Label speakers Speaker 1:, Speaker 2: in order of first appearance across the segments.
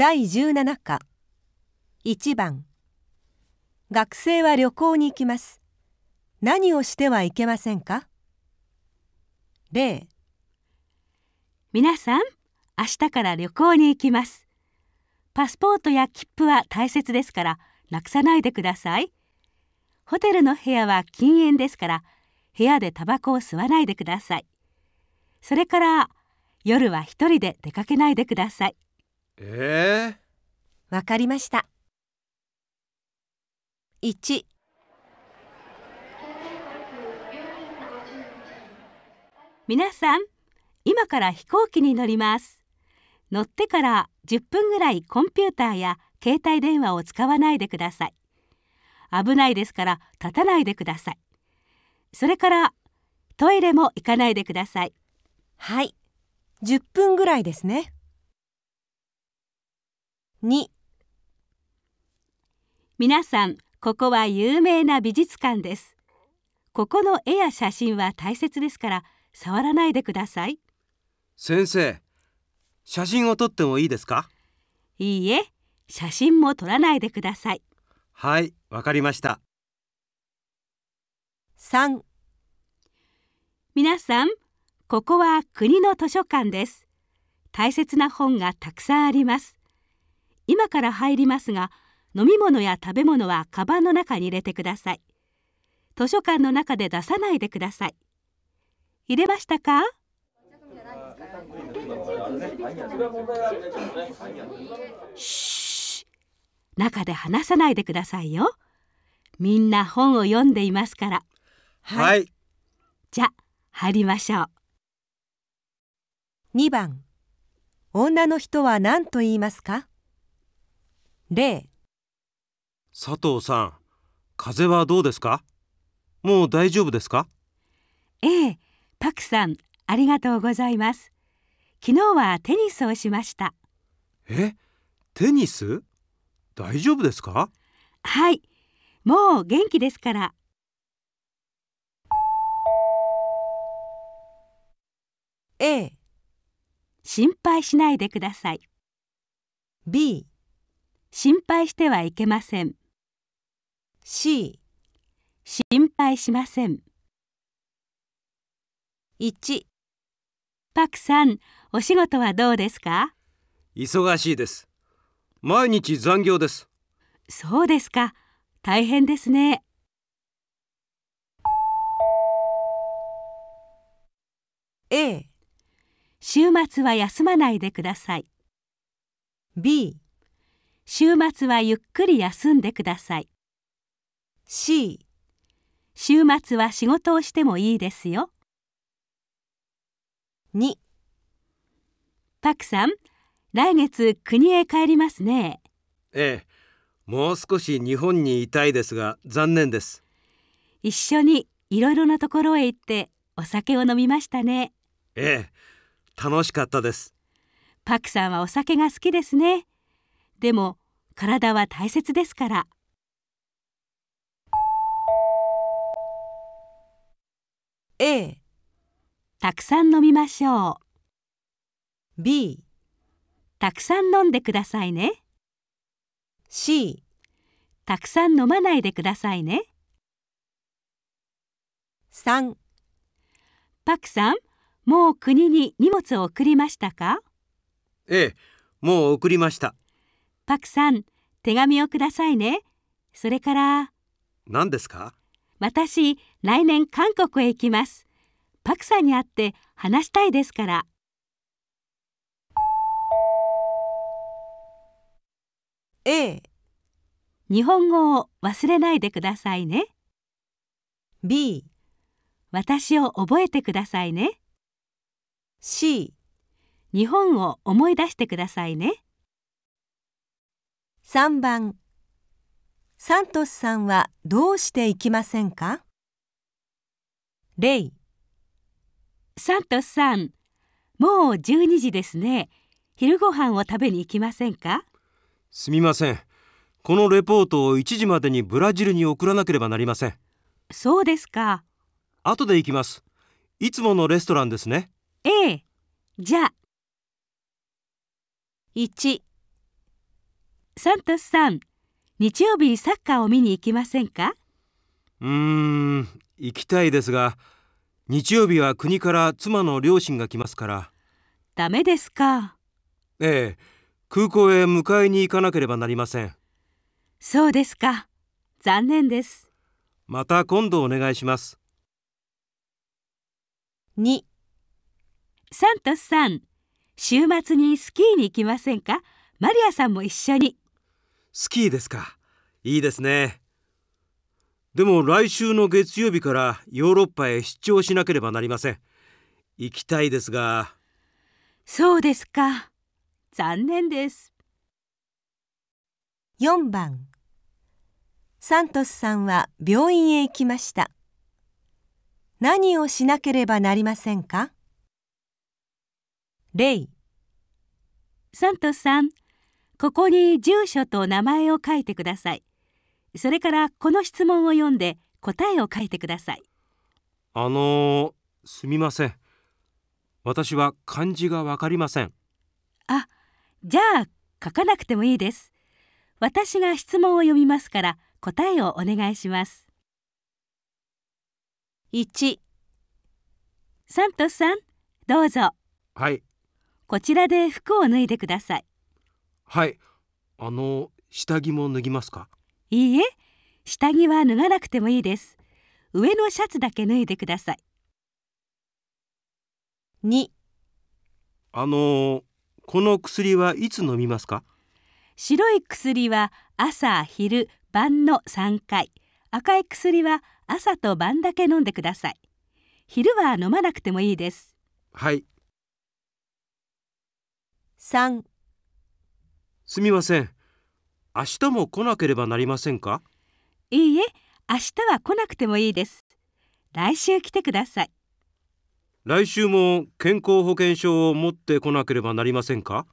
Speaker 1: 第17課1番学生は旅行に行きます何をしてはいけませんか例皆さん明日から旅行に行きますパスポートや切符は大切ですからなくさないでくださいホテルの部屋は禁煙ですから部屋でタバコを吸わないでくださいそれから夜は一人で出かけないでくださいえー、わかりました1皆さん今から飛行機に乗ります乗ってから10分ぐらいコンピューターや携帯電話を使わないでください危ないですから立たないでくださいそれからトイレも行かないでくださいはい10分ぐらいですね2皆さんここは有名な美術館ですここの絵や写真は大切ですから触らないでください
Speaker 2: 先生写真を撮ってもいいですか
Speaker 1: いいえ写真も撮らないでください
Speaker 2: はいわかりました
Speaker 1: 3皆さんここは国の図書館です大切な本がたくさんあります今から入りますが飲み物や食べ物はカバンの中に入れてください図書館の中で出さないでください入れましたか中で話さないでくださいよみんな本を読んでいますからはい、はい、じゃ入りましょう2番女の人は何と言いますか0
Speaker 2: 佐藤さん風邪はどうですかもう大丈夫ですか
Speaker 1: ええパクさんありがとうございます昨日はテニスをしました
Speaker 2: えテニス大丈夫ですか
Speaker 1: はいもう元気ですからええ心配しないでください B 心配してはいけません C 心配しません1パクさんお仕事はどうですか
Speaker 2: 忙しいです毎日残業です
Speaker 1: そうですか大変ですね週末は休まないでください。B 週末はゆっくり休んでください。C 週末は仕事をしてもいいですよ。2パクさん、来月国へ帰りますね。
Speaker 2: ええ、もう少し日本にいたいですが残念です。
Speaker 1: 一緒にいろいろなところへ行ってお酒を飲みましたね。
Speaker 2: ええ、楽しかったです。
Speaker 1: パクさんはお酒が好きですね。でも体は大切ですから。A たくさん飲みましょう。B たくさん飲んでくださいね。C たくさん飲まないでくださいね。3パクさん、もう国に荷物を送りましたか
Speaker 2: ええ、もう送りました。
Speaker 1: パクさん手紙をくださいねそれから何ですか私来年韓国へ行きますパクさんに会って話したいですから A 日本語を忘れないでくださいね B 私を覚えてくださいね C 日本を思い出してくださいね。3番サントスさんはどうして行きませんかレイサントスさんもう12時ですね昼ご飯を食べに行きませんか
Speaker 2: すみませんこのレポートを1時までにブラジルに送らなければなりません
Speaker 1: そうですか
Speaker 2: 後で行きますいつものレストランですね
Speaker 1: ええじゃあ1サントスさん日曜日サッカーを見に行きませんか
Speaker 2: うーん行きたいですが日曜日は国から妻の両親が来ますから
Speaker 1: ダメですか
Speaker 2: ええ空港へ迎えに行かなければなりません
Speaker 1: そうですか残念です
Speaker 2: また今度お願いします
Speaker 1: 2サントスさん週末にスキーに行きませんかマリアさんも一緒にスキー
Speaker 2: ですかいいですねでも来週の月曜日からヨーロッパへ出張しなければなりません行きたいですが
Speaker 1: そうですか残念です4番サントスさんは病院へ行きました何をしなければなりませんかレイサントスさんここに住所と名前を書いてくださいそれからこの質問を読んで答えを書いてください
Speaker 2: あのすみません私は漢字がわかりません
Speaker 1: あじゃあ書かなくてもいいです私が質問を読みますから答えをお願いします1サントスさんどうぞはいこちらで服を脱いでください
Speaker 2: はいあの下着も脱ぎますか
Speaker 1: いいえ下着は脱がなくてもいいです上のシャツだけ脱いでください
Speaker 2: 2あのこの薬はいつ飲みますか
Speaker 1: 白い薬は朝昼晩の3回赤い薬は朝と晩だけ飲んでください昼は飲まなくてもいいですはい3
Speaker 2: すみません。明日も来なければなりませんか
Speaker 1: いいえ、明日は来なくてもいいです。来週来てください。
Speaker 2: 来週も健康保険証を持ってこなければなりませんか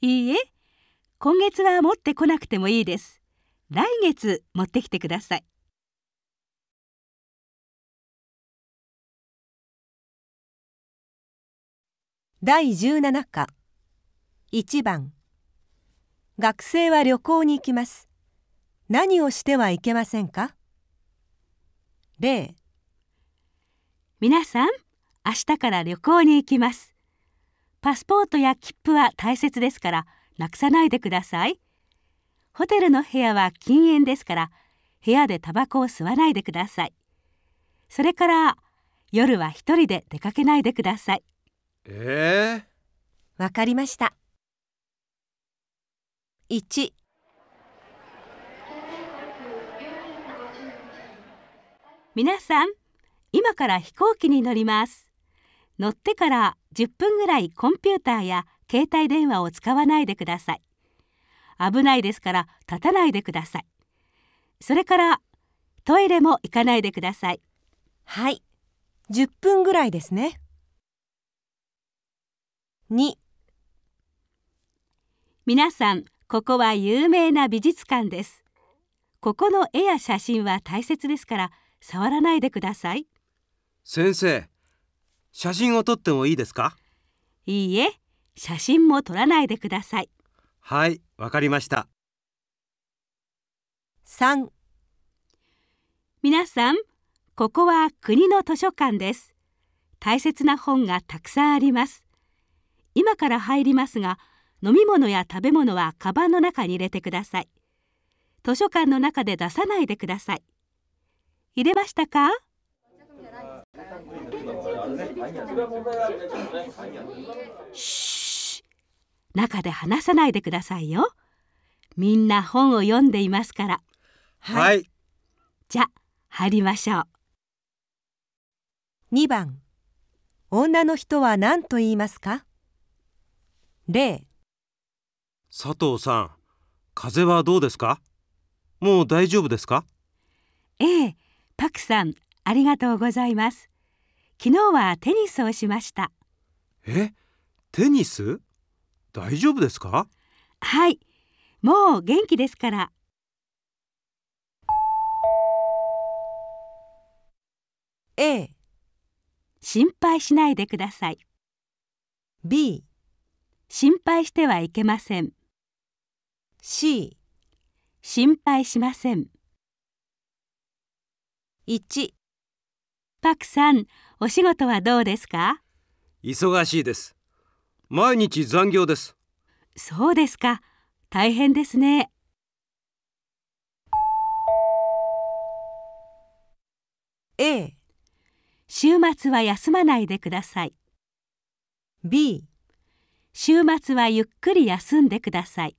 Speaker 1: いいえ、今月は持ってこなくてもいいです。来月持ってきてください。第17課1番学生は旅行に行きます何をしてはいけませんか例皆さん明日から旅行に行きますパスポートや切符は大切ですからなくさないでくださいホテルの部屋は禁煙ですから部屋でタバコを吸わないでくださいそれから夜は一人で出かけないでください
Speaker 2: え
Speaker 1: ー、わかりました1皆さん今から飛行機に乗ります乗ってから10分ぐらいコンピューターや携帯電話を使わないでください危ないですから立たないでくださいそれからトイレも行かないでくださいはい10分ぐらいですね2皆さんここは有名な美術館ですここの絵や写真は大切ですから触らないでください
Speaker 2: 先生写真を撮ってもいいですか
Speaker 1: いいえ写真も撮らないでください
Speaker 2: はいわかりました
Speaker 1: 3皆さんここは国の図書館です大切な本がたくさんあります今から入りますが飲み物や食べ物はカバンの中に入れてください図書館の中で出さないでください入れましたか中で話さないでくださいよみんな本を読んでいますからはい、はい、じゃ入りましょう2番女の人は何と言いますか例佐
Speaker 2: 藤さん風邪はどうですかもう大丈夫ですか
Speaker 1: ええパクさんありがとうございます昨日はテニスをしました
Speaker 2: えテニス大丈夫ですか
Speaker 1: はいもう元気ですからええ心配しないでください B 心配してはいけません C 心配しません1パクさんお仕事はどうですか
Speaker 2: 忙しいです毎日残業です
Speaker 1: そうですか大変ですね週末は休まないでください B 週末はゆっくり休んでください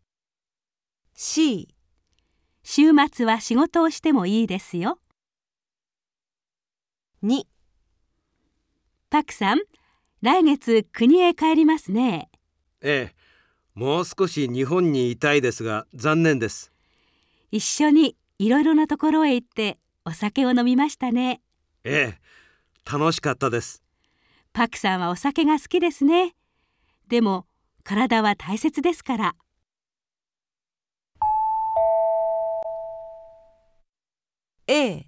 Speaker 1: C 週末は仕事をしてもいいですよ2パクさん来月国へ帰りますね
Speaker 2: ええもう少し日本にいたいですが残念です
Speaker 1: 一緒にいろいろなところへ行ってお酒を飲みましたね
Speaker 2: ええ楽しかったです
Speaker 1: パクさんはお酒が好きですねでも体は大切ですから A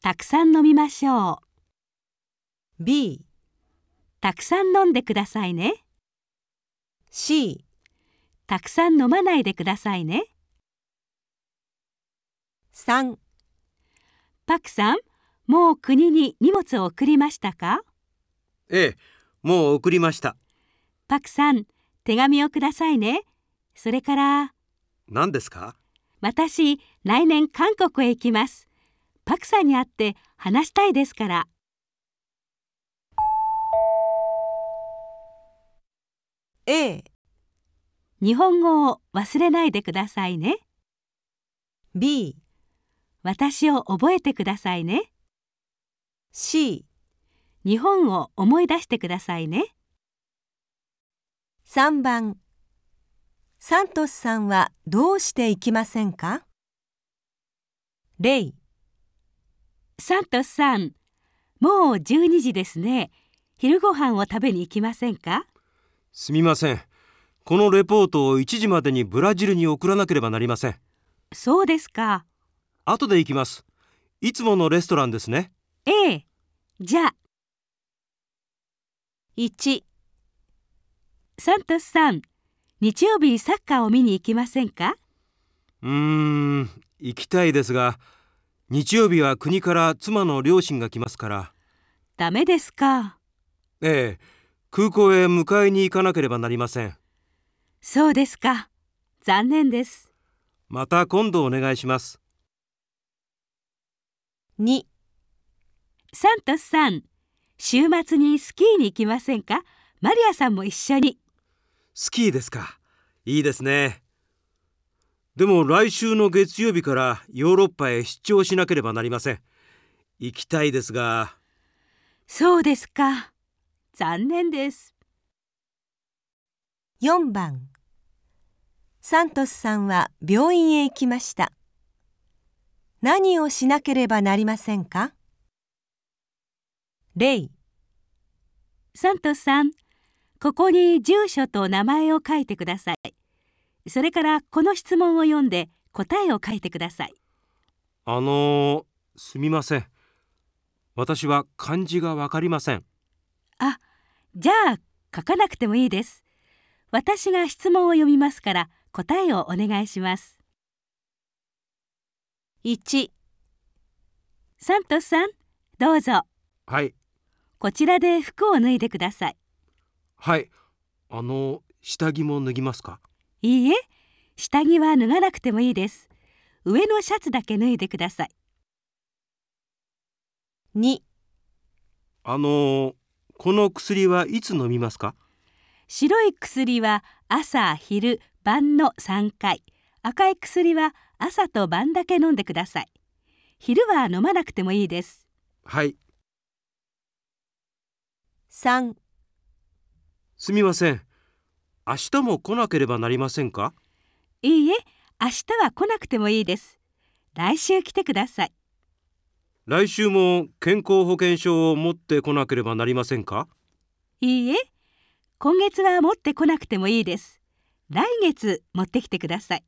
Speaker 1: たくさん飲みましょう B たくさん飲んでくださいね C たくさん飲まないでくださいね3パクさんもう国に荷物を送りましたか
Speaker 2: ええもう送りました
Speaker 1: パクさん手紙をくださいねそれから
Speaker 2: 何ですか
Speaker 1: 私、来年韓国へ行きます。パクさんに会って話したいですから。A 日本語を忘れないでくださいね。B 私を覚えてくださいね。C 日本を思い出してくださいね。3番サントスさんはどうして行きませんかレイサントスさんもう12時ですね昼ご飯を食べに行きませんか
Speaker 2: すみませんこのレポートを1時までにブラジルに送らなければなりません
Speaker 1: そうですか
Speaker 2: 後で行きますいつものレストランですね
Speaker 1: ええじゃあ1サントスさん日曜日サッカーを見に行きませんか
Speaker 2: うーん行きたいですが日曜日は国から妻の両親が来ますから
Speaker 1: ダメですか
Speaker 2: ええ空港へ迎えに行かなければなりません
Speaker 1: そうですか残念です
Speaker 2: また今度お願いします
Speaker 1: 2サントスさん週末にスキーに行きませんかマリアさんも一緒にスキー
Speaker 2: ですかいいですねでも来週の月曜日からヨーロッパへ出張しなければなりません行きたいですが
Speaker 1: そうですか残念です4番サントスさんは病院へ行きました何をしなければなりませんかレイサントスさんここに住所と名前を書いてくださいそれからこの質問を読んで答えを書いてください
Speaker 2: あのすみません私は漢字がわかりません
Speaker 1: あじゃあ書かなくてもいいです私が質問を読みますから答えをお願いします1サントスさんどうぞはいこちらで服を脱いでください
Speaker 2: はいあの下着も脱ぎますか
Speaker 1: いいえ下着は脱がなくてもいいです上のシャツだけ脱いでください
Speaker 2: 2あのこの薬はいつ飲みますか
Speaker 1: 白い薬は朝昼晩の3回赤い薬は朝と晩だけ飲んでください昼は飲まなくてもいいですはい3
Speaker 2: すみません。明日も来なければなりませんか
Speaker 1: いいえ、明日は来なくてもいいです。来週来てください。
Speaker 2: 来週も健康保険証を持ってこなければなりませんか
Speaker 1: いいえ、今月は持ってこなくてもいいです。来月持ってきてください。